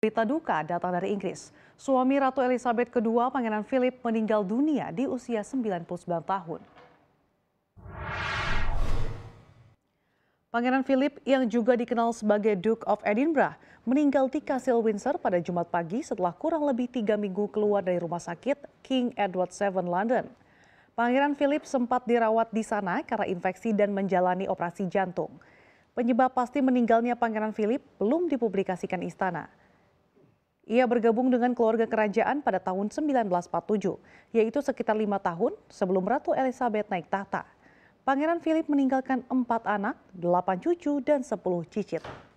Berita duka datang dari Inggris. Suami Ratu Elizabeth II, Pangeran Philip, meninggal dunia di usia 99 tahun. Pangeran Philip yang juga dikenal sebagai Duke of Edinburgh meninggal di Castle Windsor pada Jumat pagi setelah kurang lebih tiga minggu keluar dari rumah sakit King Edward VII London. Pangeran Philip sempat dirawat di sana karena infeksi dan menjalani operasi jantung. Penyebab pasti meninggalnya Pangeran Philip belum dipublikasikan istana. Ia bergabung dengan keluarga kerajaan pada tahun 1947, yaitu sekitar lima tahun sebelum Ratu Elizabeth naik tahta. Pangeran Philip meninggalkan empat anak, delapan cucu, dan sepuluh cicit.